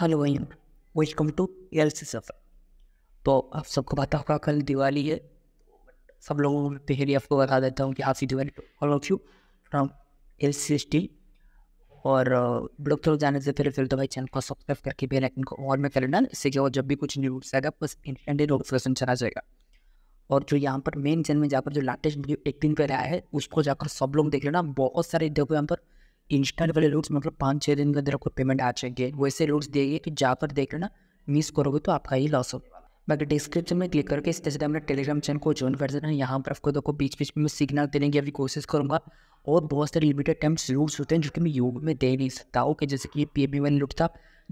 Hello भैया welcome to L C सफ़र तो आप सबको पता होगा कल दिवाली है सब लोगों को पहले आपको बता देता हूँ कि happy Diwali all of you from L C S T और ब्लॉक थोड़ा तो जाने से पहले फिर तो भाई चैनल को सब्सक्राइब करके बेल आइकन को और में कर लेना इससे क्या जब भी कुछ न्यूज़ आएगा बस इंस्टेंटली नोटिफिकेशन चला जाएगा और जो यहाँ पर मेन चैनल में जाकर जो लेटेस्ट वीडियो एक दिन पहले आया है उसको जाकर सब लोग देख लेना बहुत सारे देखो यहाँ पर इंस्टेंट वाले रूट्स मतलब पाँच छः दिन के अंदर आपको पेमेंट आ चाहिए वैसे रूट्स देगी कि जाकर देख लेना मिस करोगे तो आपका ही लॉस होगा बाकी डिस्क्रिप्शन तो में क्लिक करके इस तरह से अपने टेलीग्राम चैनल को ज्वाइन कर देना यहाँ पर आपको देखो बीच बीच में मैं सिग्नल देने की अभी कोशिश करूँगा और बहुत सारे लिमिटेड टाइम रूल्स होते हैं जो कि मैं योग में दे नहीं सकता ओके जैसे कि पी एम वन लुट था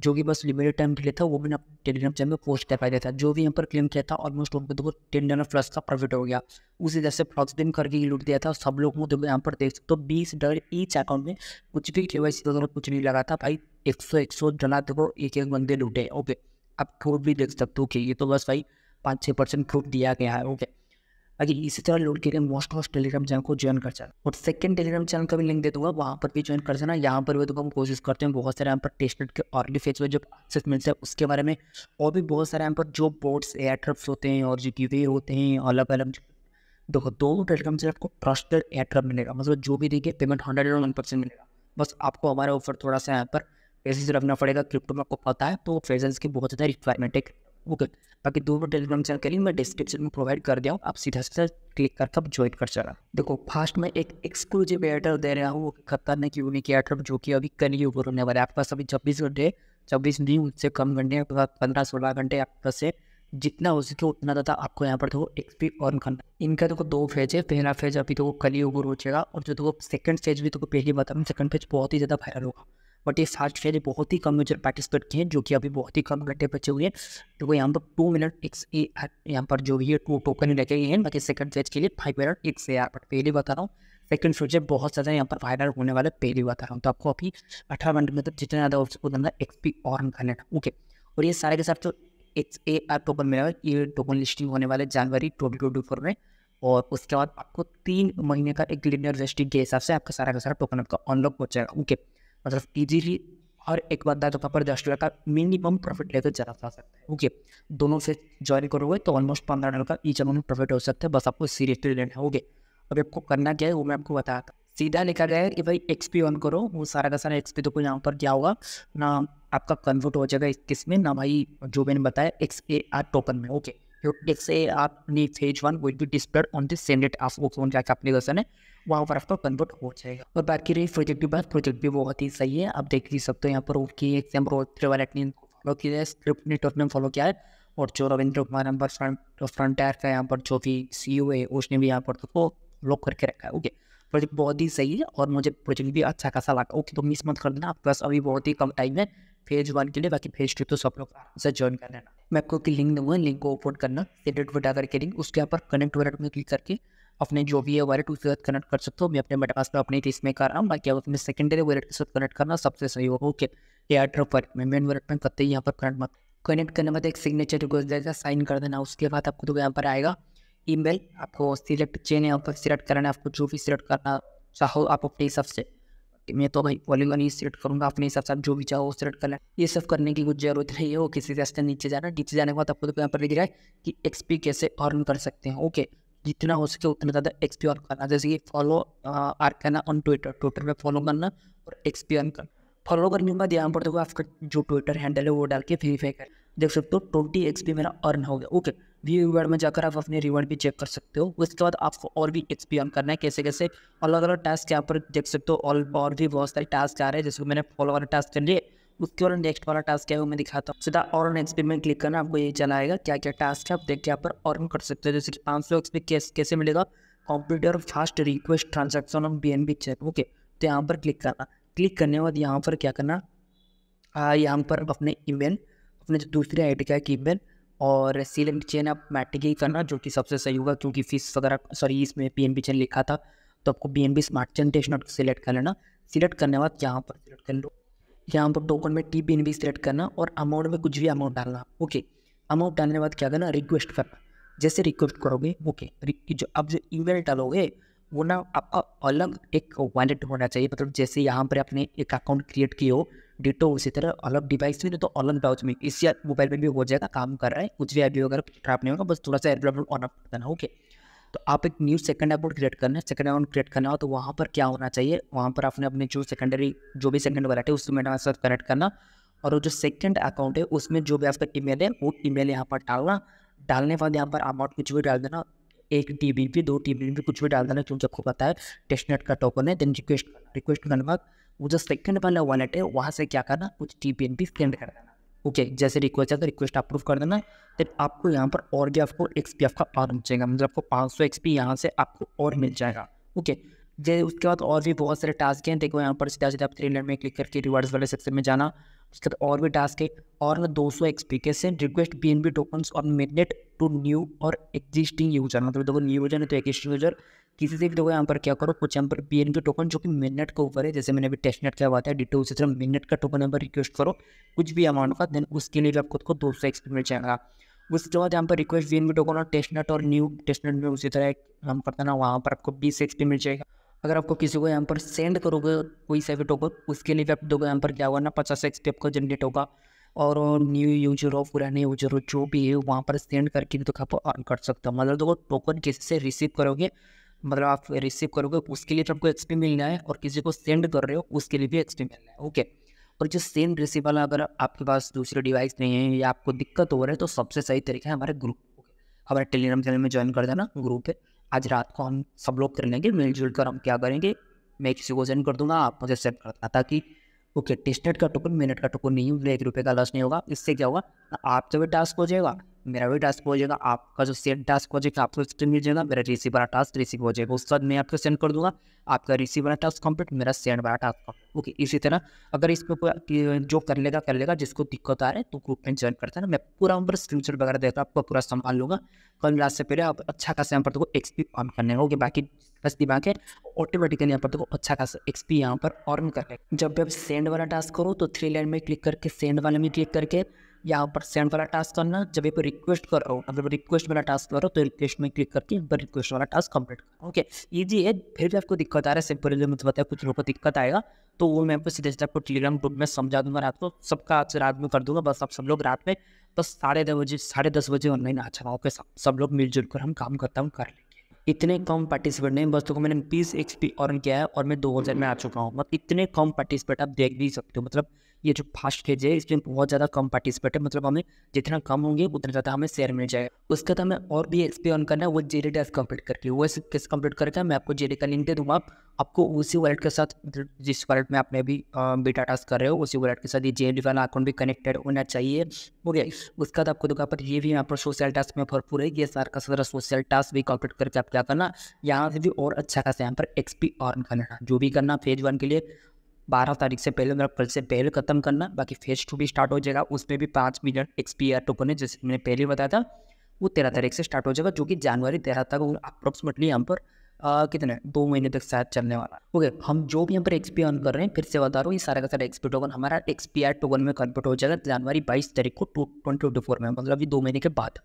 जो कि बस लिमिटेड टाइम के लिए था वो मैंने टेलीग्राम चैनल में पोस्ट कर पाया था जो भी यहाँ पर क्लेम किया था ऑलमोस्ट उनको देखो टेन डॉलर प्लस का प्रॉफिट हो गया उसी जैसे से फ्रॉक्सबिन करके लूट दिया था सब लोग देखो यहाँ पर देख सकते हो बीस डॉलर ईच अकाउंट में कुछ भी के वाई सी कुछ नहीं लगा था भाई एक सौ एक सौ डॉलर देखो एक एक बंदे लूटे ओके आप खुद भी देख सकते हो कि ये तो बस भाई पाँच छः परसेंट छूट दिया गया है ओके अगर इसी तरह लोड के लिए मोस्ट ऑफ टेलीग्राम चैनल को ज्वाइन कर जाना और सेकंड टेलीग्राम चैनल का भी लिंक दे दूंगा वहाँ पर भी ज्वाइन कर जाना यहाँ पर भी तो हम कोशिश करते हैं बहुत सारे यहाँ पर टेस्टनेट के अर्ली फेज में जब एक्सेस मिलता है उसके बारे में और भी बहुत सारे यहाँ पर जो बोर्ड्स एयरट्रप्स होते हैं और जो गिवे होते हैं अलग अलग देखो दोनों टेलीग्राम चैनल आपको ट्रस्टेड एयरट्रप मिलेगा मतलब जो भी देखिए पेमेंट हंड्रेड वन परसेंट मिलेगा बस आपको हमारा ऑफर थोड़ा सा यहाँ पर पेशेंस रखना पड़ेगा क्रिप्टो में आपको पता है तो पेशेंस की बहुत ज़्यादा रिक्वायरमेंट है ओके बाकी दो टेलीग्राम चैनल के लिए मैं डिस्क्रिप्शन में प्रोवाइड कर दिया हूँ आप सीधा सीधा क्लिक कर आप ज्वाइन कर चला देखो फास्ट में एक एक्सक्लूसिव एयरटेल दे रहा हूँ खतरनाक यूनिक एयरटेल जो कि अभी कल ही ऊपर होने वाले आपके पास अभी छब्बीस घंटे छब्बीस नहीं उससे कम घंटे आपके पास पंद्रह सोलह घंटे आपके पास से जितना हो सके उतना ज़्यादा आपको यहाँ पर देखो एक्सपी ऑन करना इनका देखो दो फेज है पहला फेज अभी तो कल ही ऊपर हो जाएगा और जो देखो सेकंड फेज भी देखो तो पहली बात सेकंड फेज बहुत ही ज़्यादा वायरल होगा बट ये सात शेयर बहुत ही कम म्यूचुअल पार्टिसिपेट किए हैं जो कि अभी बहुत ही कम घंटे बचे हुए हैं तो यहाँ पर टू मिनट एक्स ए यहाँ पर जो भी है टू टोकन लेके गए हैं बाकी सेकंड फेज के लिए five minute X A R but पहले बता रहा हूँ सेकंड प्रोजेक्ट बहुत ज़्यादा यहाँ पर वायरल होने वाले पहले बता रहा हूँ तो आपको अभी अठारह मिनट तो जितना ज़्यादा उसको सको उतना एक्सपी ऑन कर ओके और ये सारे के साथ जो एक्स ए आर टोकन मिला ये टोकन लिस्टिंग होने वाले जनवरी ट्वेंटी ट्वेंटी फोर में और उसके बाद आपको तीन महीने का एक लिनियर वेस्टिंग के हिसाब से आपका सारा का सारा टोकन आपका अनलॉक हो जाएगा ओके okay. मतलब इजीली और एक बंदा तो पर दस डॉलर का मिनिमम प्रॉफिट लेकर ज़रा जा सकता है ओके दोनों से ज्वाइन करोगे तो ऑलमोस्ट पंद्रह डॉलर का ईच अमाउंट प्रॉफिट हो सकता है बस आपको सीरियसली लेना है ओके अभी आपको करना क्या है वो मैं आपको बताया था सीधा लिखा गया है कि भाई एक्सपी ऑन करो वो सारा का सारा एक्सपी तो कोई यहाँ पर क्या होगा ना आपका कन्वर्ट हो जाएगा इस किस में ना भाई जो मैंने बताया एक्स ए आर टोकन में ओके एक्स ए आर नी phase one will be displayed on this same of okay उनका एप्लीकेशन है वहाँ पर आपका कन्वर्ट हो जाएगा और बाकी रही प्रोजेक्ट की बात प्रोजेक्ट भी बहुत ही सही है आप देख ही सकते हो यहाँ पर उनकी एग्जाम वालेट ने फॉलो किया है स्क्रिप्ट नेटवर्क ने फॉलो किया है और जो Ravindra Kumar number front front tyre का यहाँ पर जो भी सी ओ है उसने भी यहाँ पर तो लॉक करके रखा है ओके प्रोजेक्ट बहुत ही सही है और मुझे प्रोजेक्ट भी अच्छा खासा लगा ओके तो मिस मत कर देना आपके पास अभी बहुत ही कम टाइम है फेज वन के लिए बाकी फेज टू तो सब लोग आराम से ज्वाइन कर लेना मैं आपको लिंक दूंगा लिंक को ओपन करना वो डाकर करके लिंक उसके यहाँ पर कनेक्ट वगैरह में क्लिक करके अपने जो भी है वॉलेट उसके साथ कनेक्ट कर सकते हो मैं अपने मेटामास्क में तो अपने केस में कर रहा हूँ बाकी तुम्हें सेकेंडरी वॉलेट के साथ कनेक्ट करना सबसे सही होगा ओके एयरड्रॉप पर मैं मेन वॉलेट में कतई यहाँ पर कनेक्ट मत कनेक्ट करने में एक सिग्नेचर रिक्वेस्ट जाएगा साइन कर देना उसके बाद आपको तो यहाँ पर आएगा ईमेल आपको सिलेक्ट चेन यहाँ पर सिलेक्ट करना है आपको जो भी सिलेक्ट करना चाहो आप अपने हिसाब से मैं तो भाई पॉलीगन ही सिलेक्ट करूँगा अपने हिसाब से आप जो भी चाहो वो सिलेक्ट कर लें ये सब करने की कुछ जरूरत नहीं है वो किसी रास्ते नीचे जाना नीचे जाने के बाद आपको तो यहाँ पर दिख रहा है कि एक्सपी कैसे अर्न कर सकते हैं ओके जितना हो सके उतना ज़्यादा एक्सप्योर करना जैसे कि फॉलो आर करना ऑन ट्विटर ट्विटर पर फॉलो करना और एक्सप्योर करना फॉलो करने के बाद यहाँ पर देखो आपका जो ट्विटर हैंडल है वो डाल के वेरीफाई कर देख सकते हो ट्वेंटी एक्स पी मेरा अर्न हो गया ओके व्यू रिवार्ड में जाकर आप अपने रिवार्ड भी चेक कर सकते हो उसके बाद आपको और भी एक्स पी ऑन करना है कैसे कैसे अलग अलग टास्क यहाँ पर देख सकते हो और और भी बहुत सारे टास्क आ रहे हैं जैसे मैंने फॉलो वाले टास्क कर लिए उसके और नेक्स्ट वाला टास्क है वो मैं दिखाता हूँ सीधा और में क्लिक करना आपको ये चलाएगा क्या क्या टास्क है आप देख के यहाँ पर और कर सकते हो जैसे कि पाँच सौ एक्स कैसे मिलेगा computer fast request transaction on B N B check okay तो यहाँ पर क्लिक करना क्लिक करने के बाद यहाँ पर क्या करना यहाँ पर अपने ईमेल अपने जो दूसरी आई का एक ईमेल और सीलेक्ट चेन आप मैट्रिक ही करना जो कि सबसे सही होगा क्योंकि फीस वगैरह सॉरी इसमें पी एन बी चेन लिखा था तो आपको B N B smart chain test net select कर लेना सिलेक्ट करने के बाद यहाँ पर सिलेक्ट कर लो यहाँ पर टोकन में टी पी सेलेक्ट करना और अमाउंट में कुछ भी अमाउंट डालना ओके अमाउंट डालने के बाद क्या करना रिक्वेस्ट करना जैसे रिक्वेस्ट करोगे ओके जो अब जो ईमेल डालोगे वो ना आपका अलग एक वॉलेट होना चाहिए मतलब जैसे यहाँ पर आपने एक अकाउंट क्रिएट किया हो डिटो उसी तरह अलग डिवाइस में नहीं तो अलग ब्राउज में इसी मोबाइल में भी हो जाएगा काम कर रहा है कुछ भी अभी वगैरह खराब नहीं होगा बस थोड़ा सा एयरब्लॉप ऑन अप करना ओके okay. तो आप एक न्यू सेकंड अकाउंट क्रिएट करना है सेकंड अकाउंट क्रिएट करना हो तो वहाँ पर क्या होना चाहिए वहाँ पर आपने अपने जो सेकेंडरी जो भी सेकंड वराइटी है उसमें मेटा कनेक्ट करना और वो जो सेकंड अकाउंट है उसमें जो भी आपका ईमेल है वो ईमेल यहाँ पर डालना डालने के बाद यहाँ पर अमाउंट कुछ भी डाल देना एक टी बी पी दो टी बी पी कुछ भी डाल देना क्योंकि आपको पता है टेस्टनेट का टोकन है देन रिक्वेस्ट रिक्वेस्ट करने के बाद वो जो सेकंड वाला वॉलेट है वहाँ से क्या करना कुछ T B N P send करना ओके okay, जैसे रिक्वेस्ट है तो रिक्वेस्ट अप्रूव कर देना देन आपको यहाँ पर और भी आपको एक्स पी एफ का और मिल जाएगा मतलब आपको पाँच सौ एक्स पी यहाँ से आपको और मिल जाएगा ओके okay, उसके बाद और भी बहुत सारे टास्क हैं देखो यहाँ पर सीधा सीधा आप थ्री लाइन में क्लिक करके रिवार्ड्स वाले सेक्शन में जाना उसके बाद और भी टास्क है और ना दो सौ एक्स पी कैसे request B N B token और मेडनेट टू न्यू और एग्जिस्टिंग यूजर मतलब देखो न्यू यूजर है तो एग्जिस्टिंग यूजर किसी से भी देखो यहाँ पर क्या करो कुछ यहाँ पर पी के टोकन जो कि मिनट का ऊपर है जैसे मैंने अभी टेस्ट नेट का बताया डिटो उसी तरह मिनट का टोकन यहाँ पर रिक्वेस्ट करो कुछ भी अमाउंट का देन उसके लिए आप खुद को दो सौ एक्सपी मिल जाएगा उसके बाद यहाँ पर रिक्वेस्ट वी टोकन और टेस्ट नेट और न्यू टेस्ट नेट में उसी तरह हम करते ना वहाँ पर आपको बीस एक्सपी मिल जाएगा अगर आपको किसी को यहाँ पर सेंड करोगे कोई सा भी टोकन उसके लिए भी आप दोगे यहाँ पर क्या होगा ना पचास एक्सपी आपको जनरेट होगा और न्यू यूजर हो पुराने यूजर हो जो भी है वहाँ पर सेंड करके भी तो आप अर्न कर सकते हो मतलब देखो टोकन किसी से रिसीव करोगे मतलब आप रिसीव करोगे उसके लिए तो आपको एक्सपी मिलना है और किसी को सेंड कर रहे हो उसके लिए भी एक्सपी मिलना है ओके और जो सेंड रिसीव वाला अगर आपके पास दूसरे डिवाइस नहीं है या आपको दिक्कत हो रही है तो सबसे सही तरीका है हमारे ग्रुप हमारे टेलीग्राम चैनल में ज्वाइन कर देना ग्रुप है आज रात को हम सब लोग कर लेंगे मिलजुल कर हम क्या करेंगे मैं किसी को सेंड कर दूंगा आप मुझे सेंड कर देना ताकि ओके टेस्टनेट का टोकन मिनट का टोकन नहीं होगा एक रुपये का लॉस नहीं होगा इससे क्या होगा आपसे भी टास्क हो जाएगा मेरा भी टास्क हो जाएगा आपका जो सेंड टास्क हो जाएगा आपको स्क्रीन मिल जाएगा मेरा रिसीव वाला टास्क रिसीव हो जाएगा उसके बाद मैं आपको सेंड कर दूंगा आपका रिसीव वाला टास्क कंप्लीट मेरा सेंड वाला टास्क ओके इसी तरह अगर इस पर जो कर लेगा कर लेगा जिसको दिक्कत आ रहा है तो ग्रुप में ज्वाइन करता है ना मैं पूरा ऊपर स्क्रीनशॉट स्क्रीन शॉट वगैरह देकर आपको पूरा संभाल लूँगा कल लास्ट से पहले आप अच्छा खासा यहाँ पर देखो एक्सपी ऑन करने होगी बाकी बस दिमाग है ऑटोमेटिकली यहाँ पर देखो अच्छा खासा एक्सपी यहाँ पर ऑन कर जब भी आप सेंड वाला टास्क करो तो थ्री लाइन में क्लिक करके सेंड वाले में क्लिक करके यहाँ पर सेंड वाला टास्क करना जब मतलब तो ये पर रिक्वेस्ट कर रहा हूँ अगर रिक्वेस्ट वाला टास्क कर रहा हूँ तो रिक्वेस्ट में क्लिक करके पर रिक्वेस्ट वाला टास्क कंप्लीट कर ओके ईजी है फिर भी आपको दिक्कत आ रहा है सिंपल मुझे बताया कुछ लोगों को दिक्कत आएगा तो वो मैं आपको सीधे आपको टेलीग्राम ग्रुप में समझा दूंगा रात को सबका आज रात में कर दूंगा बस आप सब लोग रात में बस साढ़े दस बजे साढ़े दस बजे ऑनलाइन आ जाओ के साथ सब लोग मिलजुल कर हम काम करता हूँ कर लेंगे इतने कम पार्टिसिपेट नहीं बस तो मैंने बीस एक्सपी अर्न किया है और मैं दो हज़ार में आ चुका हूँ मतलब इतने कम पार्टिसिपेट आप देख भी सकते हो मतलब ये जो फास्ट खेज है इसमें बहुत ज़्यादा कम पार्टिसिपेट है मतलब हमें जितना कम होंगे उतना ज़्यादा हमें शेयर मिल जाएगा उसके बाद हमें और भी एक्सपी ऑन करना है वो जेडी डेस्क कंप्लीट करके वो किस कम्प्लीट करके मैं आपको जेडी का लिंक दे दूँगा आपको उसी वॉलेट के साथ जिस वॉलेट में आपने भी बेटा टास्क कर रहे हो उसी वॉलेट के साथ ये जेडी वाला अकाउंट भी कनेक्टेड होना चाहिए ओके उसके बाद आपको दुकान पर ये भी यहाँ पर सोशल टास्क में भरपूर है ये सारा का सारा सोशल टास्क भी कम्प्लीट करके आप क्या करना यहाँ से भी और अच्छा खासा यहाँ पर एक्सपी ऑन करना जो भी करना फेज वन के लिए बारह तारीख से पहले मतलब कल से पहले खत्म करना बाकी फेज टू भी स्टार्ट हो जाएगा उसमें भी पाँच मिलियन एक्सपीआर टोकन है जैसे मैंने पहले बताया था वो तेरह तारीख से स्टार्ट हो जाएगा जो कि जनवरी तेरह तक अप्रोक्सीमेटली यहाँ पर आ, कितने दो महीने तक शायद चलने वाला ओके हम जो भी यहाँ पर एक्सपी ऑन कर रहे हैं फिर से बता रहा हूँ ये सारा का सारा एक्सपी टोकन हमारा एक्सपी आर टोकन में कन्वर्ट हो जाएगा जनवरी बाईस तारीख को टू ट्वेंटी ट्वेंटी फोर में मतलब ये दो महीने के बाद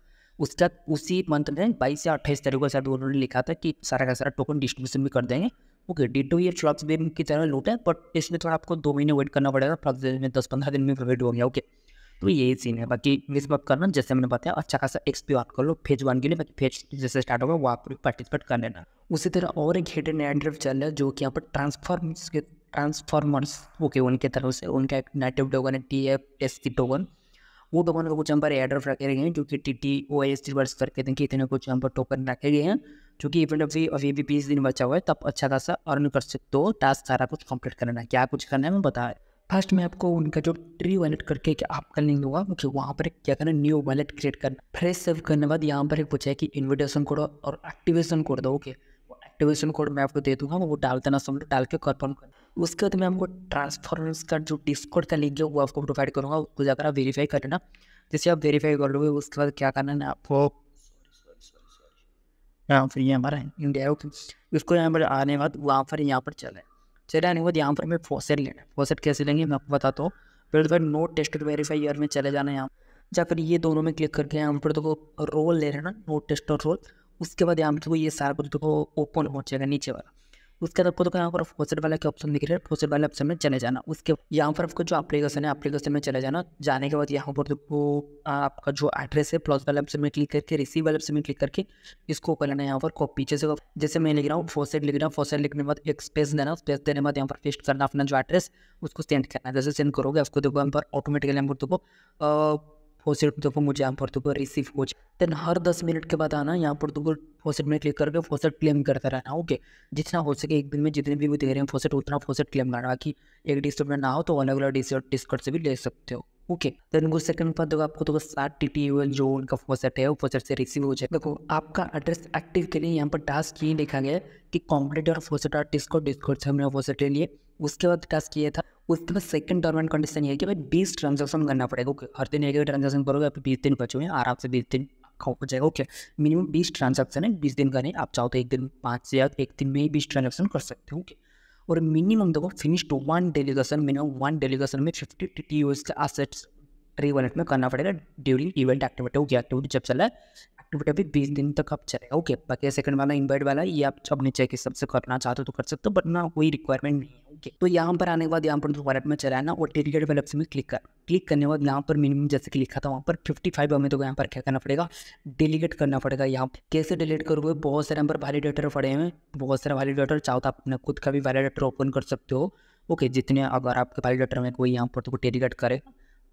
उसका उसी मंथ में बाईस या अट्ठाईस तारीख को शायद उन्होंने लिखा था कि सारा का सारा टोकन डिस्ट्रीब्यूशन भी कर देंगे ओके डेट टू ईयर श्रग्स बेम की तरह लूट है बट इसमें थोड़ा तो आपको दो महीने वेट करना पड़ेगा बेम में दस पंद्रह दिन में वेट हो गया ओके तो यही सीन है बाकी मिस बात करना जैसे मैंने बताया अच्छा खासा एक्सपी आप कर लो फेज वन के लिए बाकी फेज जैसे स्टार्ट होगा वो आप पार्टिसिपेट कर लेना उसी तरह और एक हिडन नया ड्रिफ्ट चल रहा है जो कि यहाँ पर ट्रांसफॉर्मर्स के ट्रांसफॉर्मर्स ओके उनके तरफ से उनका एक नेटिव टोकन है T F S C token वो टोकन का कुछ यहाँ पर एड्रफ रखे गए हैं जो कि टी टी ओ एस वर्स करके देखिए इतने कुछ यहाँ पर टोकन रखे गए हैं क्योंकि इवेंट अभी अभी भी बीस दिन बचा हुआ है तब अच्छा खासा अर्न कर सकते हो टास्क सारा कुछ कंप्लीट करना है क्या कुछ करना है मैं बताया फर्स्ट मैं आपको उनका जो ट्री वॉलेट करके एक आपका लिंक दूंगा मुझे वहाँ पर क्या करना न्यू वॉलेट क्रिएट करना फ्रेश सर्व करने बाद यहाँ पर एक पूछा है कि इन्विटेशन कोड और एक्टिवेशन कोड दो ओके एक्टिवेशन कोड मैं आपको दे दूंगा वो डाल देना सब डाल के कन्फर्म कर उसके बाद मैं आपको ट्रांसफॉर्मर्स का जो डिस्कोड का लिंक है वो आपको प्रोवाइड करूँगा उसको जाकर आप वेरीफाई कर लेना जैसे आप वेरीफाई कर लोगे उसके बाद क्या करना है आपको यहाँ पर ये हमारा इंडिया ओके उसको यहाँ पर आने के बाद वहाँ पर यहाँ पर चले चले आने के बाद यहाँ पर हमें फोसेट लेना है फोसेट कैसे लेंगे मैं आपको बताता हूँ फिर तो नो टेस्टेड ईयर में चले जाना है यहाँ या फिर ये दोनों में क्लिक करके यहाँ पर देखो रोल ले रहे हैं ना नोट टेस्ट और रोल उसके बाद यहाँ पर देखो ये सारा कुछ देखो ओपन हो जाएगा नीचे वाला उसके बाद आपको देखो यहाँ पर फोसेट वाला के ऑप्शन दिख रहे हैं फोसेट वाले ऑप्शन में चले जाना उसके यहाँ पर आपको जो एप्लीकेशन है एप्लीकेशन में चले जाना जाने के बाद यहाँ पर देखो आपका जो एड्रेस है प्लस वाले ऑप्शन में क्लिक करके रिसीव वाले ऑप्शन में क्लिक करके इसको कर लेना यहाँ पर कॉपी जैसे जैसे मैं लिख रहा हूँ फोसेट लिख रहा हूँ फोसेट लिखने के बाद एक स्पेस देना स्पेस देने के बाद यहाँ पर पेस्ट करना अपना जो एड्रेस उसको सेंड करना जैसे सेंड करोगे उसको देखो यहाँ पर ऑटोमेटिकली यहाँ देखो फोसेट तो मुझे यहाँ पर देखो रिसीव कोच देन हर दस मिनट के बाद आना यहाँ पर देखो फोसेट में क्लिक करके फोसेट क्लेम करता रहना ओके जितना हो सके एक दिन में जितने भी वो दे रहे हैं फोसेट उतना फोसेट क्लेम करना बाकी एक डिस्कट तो में ना हो तो अलग अलग डिस्कट से भी ले सकते हो ओके देन वो सेकंड पर देखो आपको तो सात टी टी जो उनका फोसेट है वो फोसेट से रिसीव हो जाए देखो आपका एड्रेस एक्टिव के लिए यहाँ पर टास्क ये लिखा गया है कि कॉम्पिटेटर फोसेट और डिस्कोट डिस्कोट से हमने फोसेट ले लिए उसके बाद टास्क ये था उसके बाद सेकंड टर्म एंड कंडीशन ये है कि भाई बीस ट्रांजेक्शन करना पड़ेगा ओके हर दिन एक ट्रांजेक्शन करोगे आप तो बीस दिन बचोगे आराम से बीस दिन हो जाएगा ओके मिनिमम बीस ट्रांजेक्शन है बीस दिन का नहीं आप चाहो तो एक दिन पाँच से या एक दिन में ही बीस ट्रांजेक्शन कर सकते हो ओके और मिनिमम देखो finish to one delegation minimum one delegation में फिफ्टी टी टी यूज का एसेट्स ट्री वॉलेट में करना पड़ेगा during event activity okay activity जब चला है अभी बीस दिन तक आप चलेगा ओके बाकी सेकंड वाला इन्वर्ट वाला ये आप अपने चेक हिसाब से करना चाहते हो तो कर सकते हो बट ना कोई रिक्वायरमेंट नहीं है ओके तो यहाँ पर आने के बाद यहाँ पर वॉलेट तो में चला ना और टेरिकेट वाले ऑप्शन में क्लिक कर क्लिक करने के बाद यहाँ पर मिनिमम जैसे कि लिखा था वहाँ पर फिफ्टी फाइव हमें तो यहाँ पर क्या करना पड़ेगा डिलीट करना पड़ेगा यहाँ पर कैसे डिलीट करोगे बहुत सारे यहाँ पर वैलिडेटर पड़े हैं बहुत सारे वैलिडेटर चाहो तो आप अपने खुद का भी वैलिडेटर ओपन कर सकते हो ओके जितने अगर आपके वैलिडेटर में कोई यहाँ पर तो टेलीगेट करे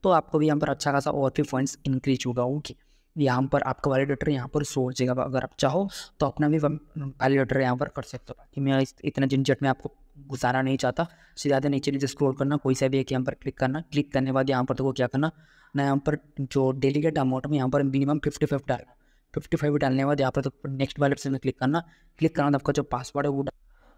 तो आपको भी यहाँ पर अच्छा खासा और भी पॉइंट्स इंक्रीज होगा ओके यहाँ पर आपका वैलिडेटर यहाँ पर शो हो जाएगा अगर आप चाहो तो अपना भी वैलिडेटर यहाँ पर कर सकते हो कि मैं इतना झंझट में आपको घुसाना नहीं चाहता सीधा नीचे नीचे स्क्रॉल करना कोई सा भी एक यहाँ पर क्लिक करना क्लिक करने के बाद यहाँ पर तो क्या करना ना यहाँ पर जो डेलीगेट अमाउंट में यहाँ पर मिनिमम फिफ्टी फाइव डालना फिफ्टी फाइव डालने के बाद यहाँ पर तो नेक्स्ट वाले से में क्लिक करना क्लिक करना आपका जो पासवर्ड है वो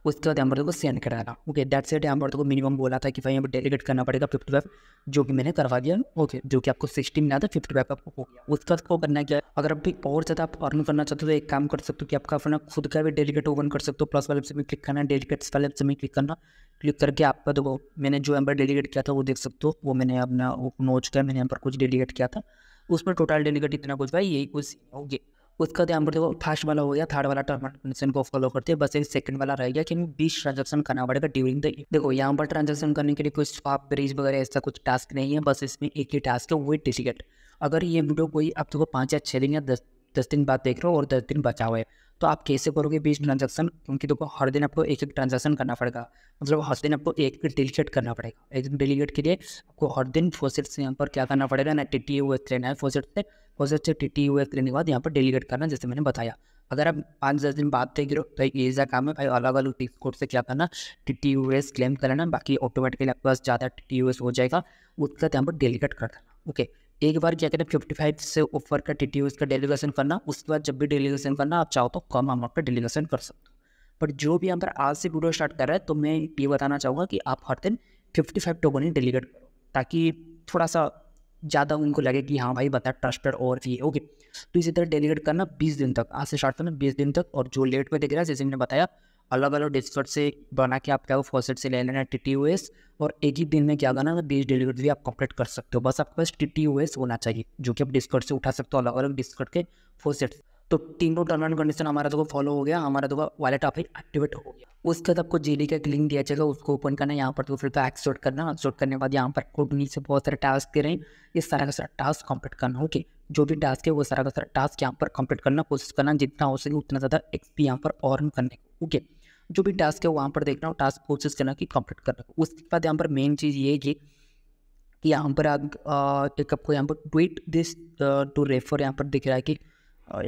उसके बाद एम्बर को सेंड कराना था ओके दैट सेट एम्बर को मिनिमम बोला था कि भाई यहाँ पर डेलीगेट करना पड़ेगा फिफ्टी फाइव जो कि मैंने करवा दिया ओके जो कि आपको सिक्सटी मिला था फिफ्टी फाइव आपको उसके बाद को करना क्या अगर आप भी और ज़्यादा आप अर्न करना चाहते हो तो एक काम कर सकते हो कि आपका अपना खुद का भी डेलीगेट ओपन कर सकते हो प्लस वाले से भी क्लिक करना डेलीगेट्स वाले से भी क्लिक करना क्लिक करके आपका देखो मैंने जो एम्बर डेलीगेट किया था वो देख सकते हो वो मैंने अपना नोच किया मैंने यहाँ पर कुछ डेलीगेट किया था उसमें टोटल डेलीगेट इतना कुछ भाई यही कुछ ओके उसका ध्यान पर देखो फर्स्ट वाला हो गया थर्ड वाला टर्म कंडीशन को फॉलो करते हैं बस एक सेकंड वाला रह गया कि हमें बीस ट्रांजेक्शन करना पड़ेगा ड्यूरिंग द देखो यहाँ पर ट्रांजेक्शन करने के लिए कुछ स्वाप ब्रिज वगैरह ऐसा कुछ टास्क नहीं है बस इसमें एक ही टास्क है वो टिकट अगर ये वीडियो कोई आप देखो पाँच या छः दिन या दस दस दिन बाद देख रहे हो और दस दिन बचा हुआ है तो आप कैसे करोगे बीस ट्रांजेक्शन क्योंकि देखो हर दिन आपको एक एक ट्रांजेक्शन करना पड़ेगा मतलब हर दिन आपको एक एक डेलीगेट करना पड़ेगा एक दिन डेलीगेट के लिए आपको हर दिन फोसेट से यहाँ पर क्या करना पड़ेगा ना टी टी यू एस लेना है फोसेट से फोसेट से टी टी यू एस लेने के बाद यहाँ पर डेलीगेट करना जैसे मैंने बताया अगर आप पाँच दस दिन बाद देख रहे हो तो ये ऐसा काम है भाई अलग अलग टिक कोड से क्या करना T T U S claim कर लेना बाकी ऑटोमेटिकली आपके पास ज़्यादा टी टी यू एस हो जाएगा उसके साथ यहाँ पर डेलीगेट कर देना ओके एक बार क्या करें फिफ्टी फाइव से ऊपर का टी टी का डेलीगेशन करना उसके बाद जब भी डेलीगेशन करना आप चाहो तो कम अमाउंट का डेलीगेशन कर सकते हो बट जो भी अंदर पर आज से वीडियो स्टार्ट कर रहा है तो मैं ये बताना चाहूँगा कि आप हर दिन फिफ्टी फाइव टोकन ही डेलीगेट करो ताकि थोड़ा सा ज़्यादा उनको लगे कि हाँ भाई बता ट्रस्टेड और ये ओके तो इसी तरह डेलीगेट करना बीस दिन तक आज से स्टार्ट करना बीस दिन तक और जो लेट में देख रहा है जैसे मैंने बताया अलग अलग डिस्कट से बना के आप क्या फॉसेट से ले लेना टी टी और एक ही दिन में क्या करना बीस डिलीवरी आप कंप्लीट कर सकते हो बस आपके पास टी टी होना चाहिए जो कि आप डिस्कट से उठा सकते हो अलग अलग डिस्कट के फॉसेट तो तीनों टर्म एंड कंडीशन हमारा देखो फॉलो हो गया हमारा देखो वॉलेट आप एक्टिवेट हो गया उसके बाद आपको जेली का एक लिंक दिया जाएगा उसको ओपन करना यहाँ पर तो फिर तो एक्सोट करना एक्सोट करने के बाद यहाँ पर कोड नीचे बहुत सारे टास्क दे रहे हैं ये सारा का सारा टास्क कंप्लीट करना ओके जो भी टास्क है वो सारा का सारा टास्क यहाँ पर कंप्लीट करना कोशिश करना जितना हो सके उतना ज़्यादा एक्सपी यहाँ पर ऑर्न करने ओके जो भी टास्क है वहाँ पर देखना और टास्क कोशिश करना कि कंप्लीट करना उसके बाद यहाँ पर मेन चीज़ ये है कि यहाँ पर आप एक आपको यहाँ पर ट्वीट दिस टू रेफर यहाँ पर दिख रहा है कि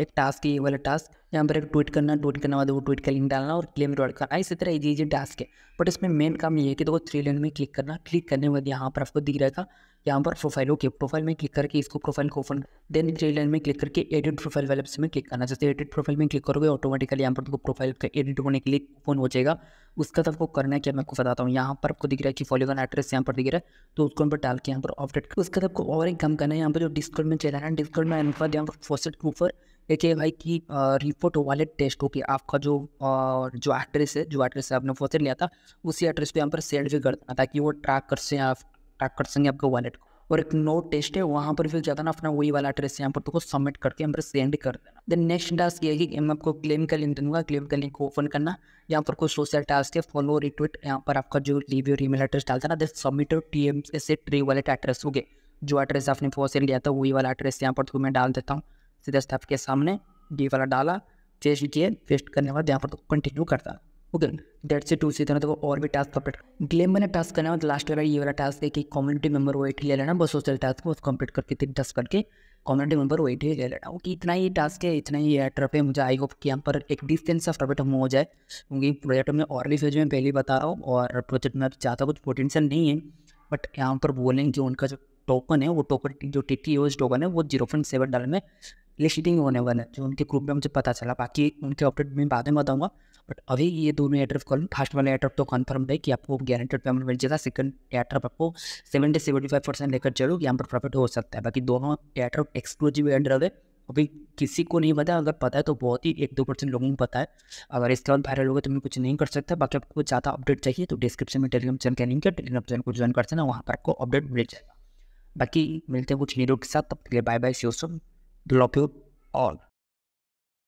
एक टास्क ये वाला टास्क यहाँ पर एक ट्वीट करना ट्वीट करने वाले वो ट्वीट का लिंक डालना और क्लेम रिवॉर्ड करना इसी तरह ये ये टास्क है बट इसमें मेन काम ये है कि देखो तो थ्री लाइन में क्लिक करना क्लिक करने के बाद यहाँ पर आपको दिख रहेगा यहाँ पर प्रोफाइल ओके प्रोफाइल में क्लिक करके इसको प्रोफाइल को ओपन देन थ्री लाइन में क्लिक करके एडिट प्रोफाइल वाले ऑप्शन में क्लिक करना जैसे एडिट प्रोफाइल में क्लिक करोगे ऑटोमेटिकली यहाँ पर तुमको प्रोफाइल का एडिट होने के लिए फोन हो जाएगा उसका तब तो को करना है क्या मैं आपको बताता हूँ यहाँ पर आपको दिख रहा है कि फॉलोगन एड्रेस यहाँ पर दिख रहा है तो उसको पर डाल के यहाँ पर अपडेट उसका तो को और एक काम करना है यहाँ पर जो डिस्काउंट में चला है डिस्काउंट में अनुसार यहाँ पर फोसेट के ऊपर देखिए भाई की रिपोर्ट वाले टेस्ट हो कि आपका जो जो एड्रेस है जो एड्रेस आपने फोसेट लिया था उसी एड्रेस पर यहाँ पर सेंड भी करना ताकि वो ट्रैक कर सें आप टैग कर सकेंगे आपके वॉलेट को और एक नोट टेस्ट है वहाँ पर फिर जाता ना अपना वही वाला एड्रेस यहाँ पर तो सबमिट करके यहाँ पर सेंड कर देना देन नेक्स्ट टास्क ये है कि मैं आपको क्लेम का लिंक दूंगा क्लेम का लिंक ओपन करना यहाँ पर कुछ सोशल टास्क है फॉलो रिट्वीट यहाँ पर आपका जो लीव और ईमेल एड्रेस डालता ना देन सबमिट और टी एम से ट्री वॉलेट एड्रेस ओके जो एड्रेस आपने फोन से लिया था वही वाला एड्रेस यहाँ पर तो मैं डाल देता हूँ सीधा स्टाफ के सामने डी वाला डाला फेस्ट किए फेस्ट करने के बाद यहाँ पर तो कंटिन्यू करता ओके डेट से टू से तरह तो और भी टास्क कंप्लीट ग्लेम मैंने टास्क करना है लास्ट मतलब वाला ये वाला टास्क है कि कम्युनिटी मेंबर वेट ले लेना बस सोशल टास्क को कंप्लीट करके तीन टास्क करके कम्युनिटी मेंबर वेट ही ले लेना ओके इतना ही टास्क है इतना ही ट्रप है मुझे आई होप कि यहाँ पर एक डिस्टेंस ऑफ प्रोजेक्ट हम हो जाए क्योंकि प्रोजेक्ट में अर्ली फेज में पहले बता रहा हूँ और प्रोजेक्ट में ज़्यादा कुछ पोटेंशियल नहीं है बट यहाँ पर बोलेंगे जो उनका जो टोकन है वो टोकन जो टी टी टोकन है वो जीरो पॉइंट सेवन डॉलर में लिस्टिंग होने वाला है जो उनके ग्रुप में मुझे पता चला बाकी उनके अपडेट में बाद में बताऊँगा बट अभी ये दोनों कर लूँ फर्स्ट वाला एयरट्रफ तो कन्फर्म है कि आपको गारंटेड पेमेंट मिल जाएगा सेकंड एयरट्रफ आपको सेवेंटी सेवेंटी फाइव परसेंट लेकर चलो यहाँ पर प्रॉफिट हो सकता है बाकी दोनों एयरट्रफ एक्सक्लूसिव एयरट्रफ है अभी किसी को नहीं पता अगर पता है तो बहुत ही एक दो परसेंट लोगों को पता है अगर इसके बाद वायरल होगा तो मैं कुछ नहीं कर सकता बाकी आपको ज़्यादा अपडेट चाहिए तो डिस्क्रिप्शन में टेलीग्राम चैनल का लिंक है टेलीग्राम चैनल को ज्वाइन कर सकना वहाँ पर आपको अपडेट मिल जाएगा बाकी मिलते हैं कुछ हीरो के साथ तब के लिए bye bye see Lockwood all.